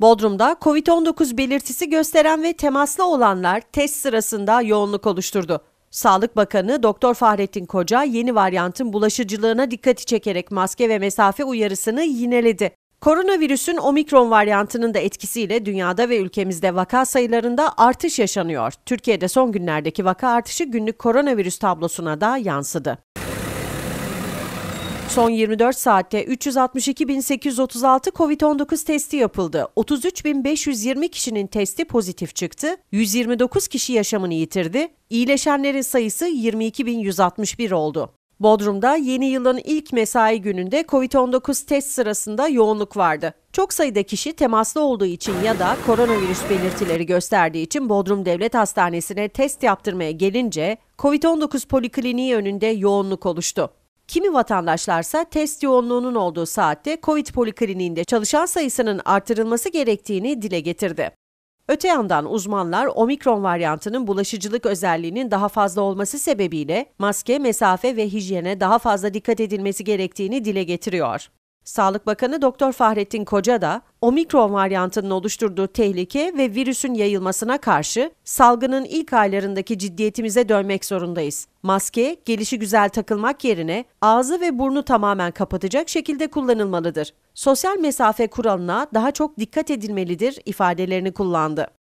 Bodrum'da COVID-19 belirtisi gösteren ve temaslı olanlar test sırasında yoğunluk oluşturdu. Sağlık Bakanı Doktor Fahrettin Koca yeni varyantın bulaşıcılığına dikkati çekerek maske ve mesafe uyarısını yineledi. Koronavirüsün omikron varyantının da etkisiyle dünyada ve ülkemizde vaka sayılarında artış yaşanıyor. Türkiye'de son günlerdeki vaka artışı günlük koronavirüs tablosuna da yansıdı. Son 24 saatte 362.836 COVID-19 testi yapıldı. 33.520 kişinin testi pozitif çıktı. 129 kişi yaşamını yitirdi. İyileşenlerin sayısı 22.161 oldu. Bodrum'da yeni yılın ilk mesai gününde COVID-19 test sırasında yoğunluk vardı. Çok sayıda kişi temaslı olduğu için ya da koronavirüs belirtileri gösterdiği için Bodrum Devlet Hastanesi'ne test yaptırmaya gelince COVID-19 polikliniği önünde yoğunluk oluştu. Kimi vatandaşlarsa test yoğunluğunun olduğu saatte COVID polikliniğinde çalışan sayısının artırılması gerektiğini dile getirdi. Öte yandan uzmanlar omikron varyantının bulaşıcılık özelliğinin daha fazla olması sebebiyle maske, mesafe ve hijyene daha fazla dikkat edilmesi gerektiğini dile getiriyor. Sağlık Bakanı Doktor Fahrettin Koca da omikron varyantının oluşturduğu tehlike ve virüsün yayılmasına karşı salgının ilk aylarındaki ciddiyetimize dönmek zorundayız. Maske gelişi güzel takılmak yerine ağzı ve burnu tamamen kapatacak şekilde kullanılmalıdır. Sosyal mesafe kuralına daha çok dikkat edilmelidir ifadelerini kullandı.